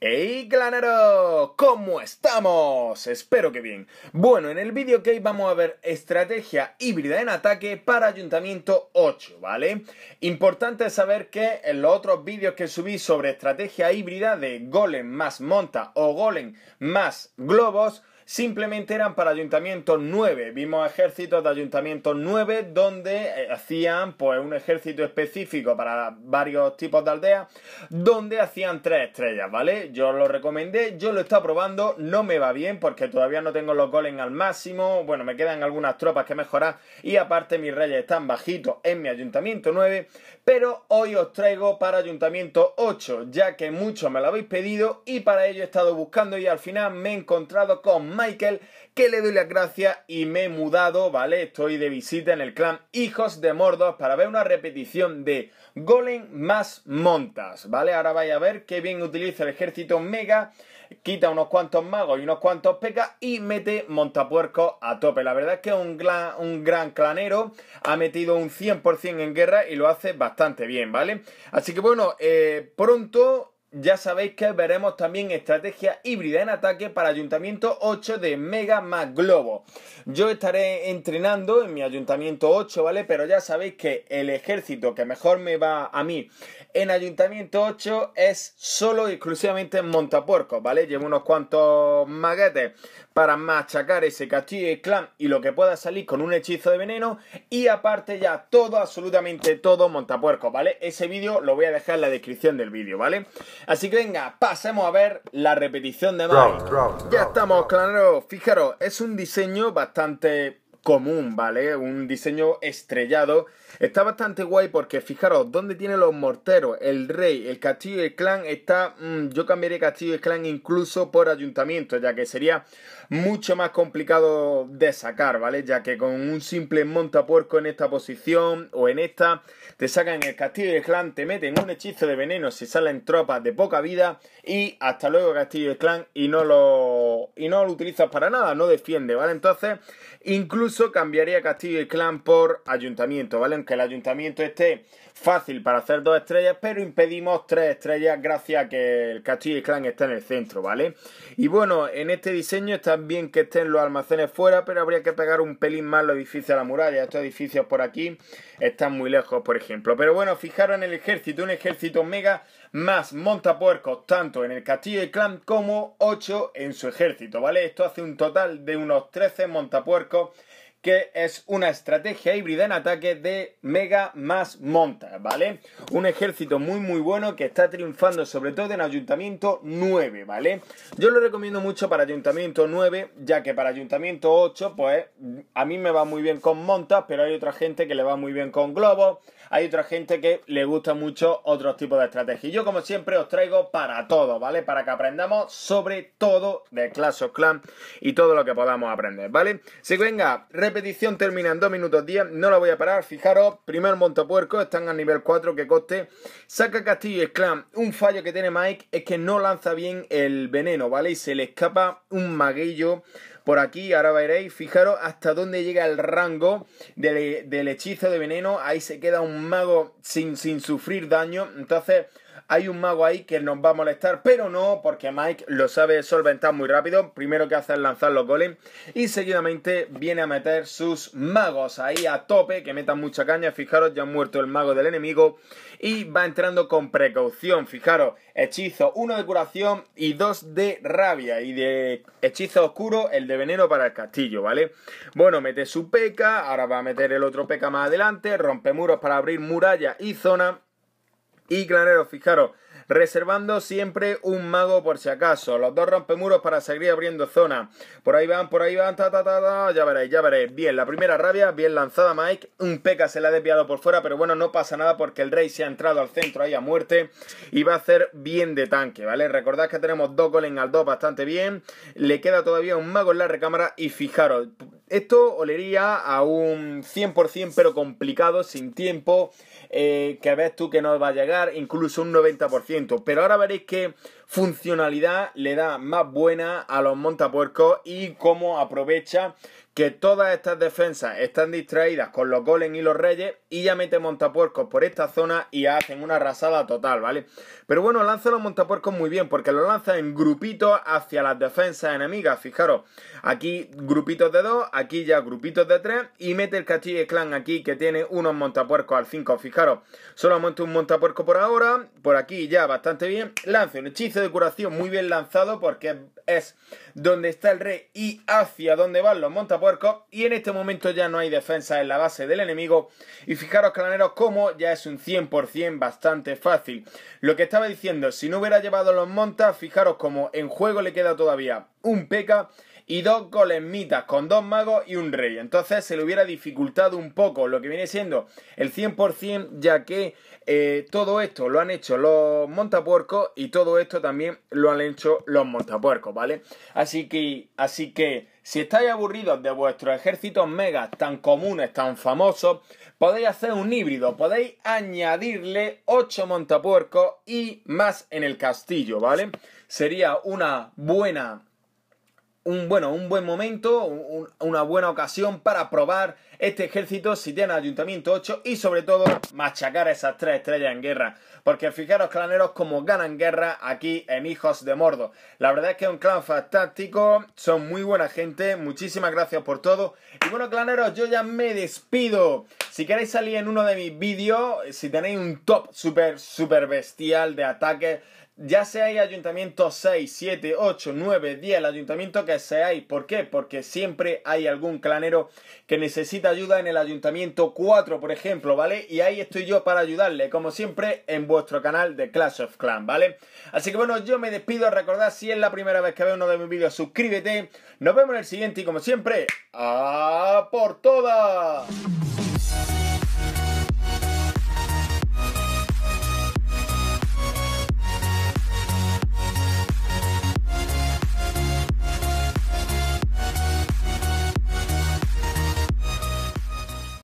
¡Hey glanero! ¿Cómo estamos? Espero que bien. Bueno, en el vídeo que hoy vamos a ver estrategia híbrida en ataque para Ayuntamiento 8, ¿vale? Importante saber que en los otros vídeos que subí sobre estrategia híbrida de golem más monta o golem más globos, simplemente eran para ayuntamientos 9. Vimos ejércitos de Ayuntamiento 9 donde eh, hacían pues un ejército específico para varios tipos de aldeas donde hacían tres estrellas, ¿vale? Yo lo recomendé, yo lo he estado probando, no me va bien porque todavía no tengo los golems al máximo, bueno, me quedan algunas tropas que mejorar y aparte mis reyes están bajitos en mi ayuntamiento 9, pero hoy os traigo para ayuntamiento 8 ya que muchos me lo habéis pedido y para ello he estado buscando y al final me he encontrado con Michael, que le doy las gracias y me he mudado, ¿vale? Estoy de visita en el clan Hijos de Mordos para ver una repetición de Golem más Montas, ¿vale? Ahora vais a ver qué bien utiliza el ejército Mega, quita unos cuantos magos y unos cuantos pecas y mete Montapuerco a tope. La verdad es que es un, gran, clanero, ha metido un 100% en guerra y lo hace bastante bien, ¿vale? Así que bueno, eh, pronto ya sabéis que veremos también estrategia híbrida en ataque para Ayuntamiento 8 de Mega Maglobo. Globo. Yo estaré entrenando en mi Ayuntamiento 8, ¿vale? Pero ya sabéis que el ejército que mejor me va a mí en Ayuntamiento 8 es solo y exclusivamente en Montapuerco, ¿vale? Llevo unos cuantos maguetes para machacar ese de eh, Clan y lo que pueda salir con un hechizo de veneno. Y aparte ya todo, absolutamente todo montapuerco, ¿vale? Ese vídeo lo voy a dejar en la descripción del vídeo, ¿vale? Así que venga, pasemos a ver la repetición de Mario. Ya estamos, claro. Fijaros, es un diseño bastante común, ¿vale? Un diseño estrellado. Está bastante guay porque fijaros, ¿dónde tiene los morteros? El rey, el castillo y el clan está... Mm, yo cambiaré castillo y clan incluso por ayuntamiento, ya que sería mucho más complicado de sacar, ¿vale? Ya que con un simple montapuerco en esta posición o en esta, te sacan el castillo y el clan, te meten un hechizo de veneno si salen tropas de poca vida y hasta luego castillo y el clan y no lo, y no lo utilizas para nada, no defiende, ¿vale? Entonces, incluso cambiaría Castillo y Clan por ayuntamiento, ¿vale? Aunque el ayuntamiento esté fácil para hacer dos estrellas, pero impedimos tres estrellas gracias a que el Castillo y Clan está en el centro, ¿vale? Y bueno, en este diseño está bien que estén los almacenes fuera, pero habría que pegar un pelín más los edificios a la muralla. Estos edificios por aquí están muy lejos, por ejemplo. Pero bueno, fijaros en el ejército, un ejército mega más montapuercos, tanto en el Castillo y Clan como ocho en su ejército, ¿vale? Esto hace un total de unos 13 montapuercos que es una estrategia híbrida en ataque de Mega más Monta, ¿vale? Un ejército muy muy bueno que está triunfando sobre todo en Ayuntamiento 9, ¿vale? Yo lo recomiendo mucho para Ayuntamiento 9, ya que para Ayuntamiento 8, pues a mí me va muy bien con Montas, pero hay otra gente que le va muy bien con Globo hay otra gente que le gusta mucho otros tipos de estrategias. Y yo, como siempre, os traigo para todo, ¿vale? Para que aprendamos sobre todo de Clash of Clans y todo lo que podamos aprender, ¿vale? Si venga, repetición termina en 2 minutos 10, no la voy a parar, fijaros, primer montapuerco, están al nivel 4 que coste, saca Castillo y el clan, un fallo que tiene Mike es que no lanza bien el veneno, ¿vale? Y se le escapa un maguillo por aquí, ahora veréis, fijaros hasta dónde llega el rango del, hechizo de veneno, ahí se queda un mago sin, sin sufrir daño, entonces hay un mago ahí que nos va a molestar, pero no, porque Mike lo sabe solventar muy rápido. Primero que hace es lanzar los golems y seguidamente viene a meter sus magos ahí a tope, que metan mucha caña. Fijaros, ya ha muerto el mago del enemigo y va entrando con precaución. Fijaros, hechizo, uno de curación y dos de rabia y de hechizo oscuro, el de veneno para el castillo, ¿vale? Bueno, mete su peca, ahora va a meter el otro peca más adelante, rompe muros para abrir muralla y zona y granero fijaros, reservando siempre un mago por si acaso. Los dos rompemuros para seguir abriendo zona. Por ahí van, por ahí van, ta, ta, ta, ta. Ya veréis, ya veréis. Bien, la primera rabia, bien lanzada Mike. Un peca se la ha desviado por fuera, pero bueno, no pasa nada porque el rey se ha entrado al centro ahí a muerte y va a hacer bien de tanque, ¿vale? Recordad que tenemos dos en al dos bastante bien. Le queda todavía un mago en la recámara y fijaros, esto olería a un 100% pero complicado, sin tiempo, eh, que ves tú que no va a llegar, incluso un 90%. Pero ahora veréis que funcionalidad le da más buena a los montapuercos y cómo aprovecha que todas estas defensas están distraídas con los goles y los reyes y ya mete montapuercos por esta zona y hacen una arrasada total, ¿vale? Pero bueno, lanza los montapuercos muy bien porque los lanza en grupitos hacia las defensas enemigas, fijaros, aquí grupitos de dos, aquí ya grupitos de tres y mete el castillo Clan aquí que tiene unos montapuercos al 5, fijaros, solamente un montapuerco por ahora, por aquí ya bastante bien, lanza un hechizo de curación muy bien lanzado porque es donde está el rey y hacia donde van los montapuercos. Y en este momento ya no hay defensa en la base del enemigo. Y fijaros, claneros, como ya es un 100% bastante fácil. Lo que estaba diciendo, si no hubiera llevado los montas, fijaros como en juego le queda todavía un peca y dos golemitas con dos magos y un rey. Entonces se le hubiera dificultado un poco lo que viene siendo el 100%, ya que eh, todo esto lo han hecho los montapuercos y todo esto también lo han hecho los montapuercos, ¿vale? Así que, así que si estáis aburridos de vuestros ejércitos megas tan comunes, tan famosos, podéis hacer un híbrido, podéis añadirle 8 montapuercos y más en el castillo, ¿vale? Sería una buena un, bueno, un buen momento, una buena ocasión para probar este ejército si tiene ayuntamiento 8 y sobre todo machacar esas tres estrellas en guerra. Porque fijaros, claneros, como ganan guerra aquí en Hijos de Mordo. La verdad es que es un clan fantástico, son muy buena gente, muchísimas gracias por todo. Y bueno, claneros, yo ya me despido. Si queréis salir en uno de mis vídeos, si tenéis un top super super bestial de ataque ya sea seáis ayuntamiento 6, 7, 8, 9, 10, el ayuntamiento que seáis. ¿Por qué? Porque siempre hay algún clanero que necesita ayuda en el Ayuntamiento 4, por ejemplo, ¿vale? Y ahí estoy yo para ayudarle, como siempre, en vuestro canal de Clash of Clans, ¿vale? Así que bueno, yo me despido. Recordad, si es la primera vez que veo uno de mis vídeos, suscríbete. Nos vemos en el siguiente y como siempre, ¡a por todas!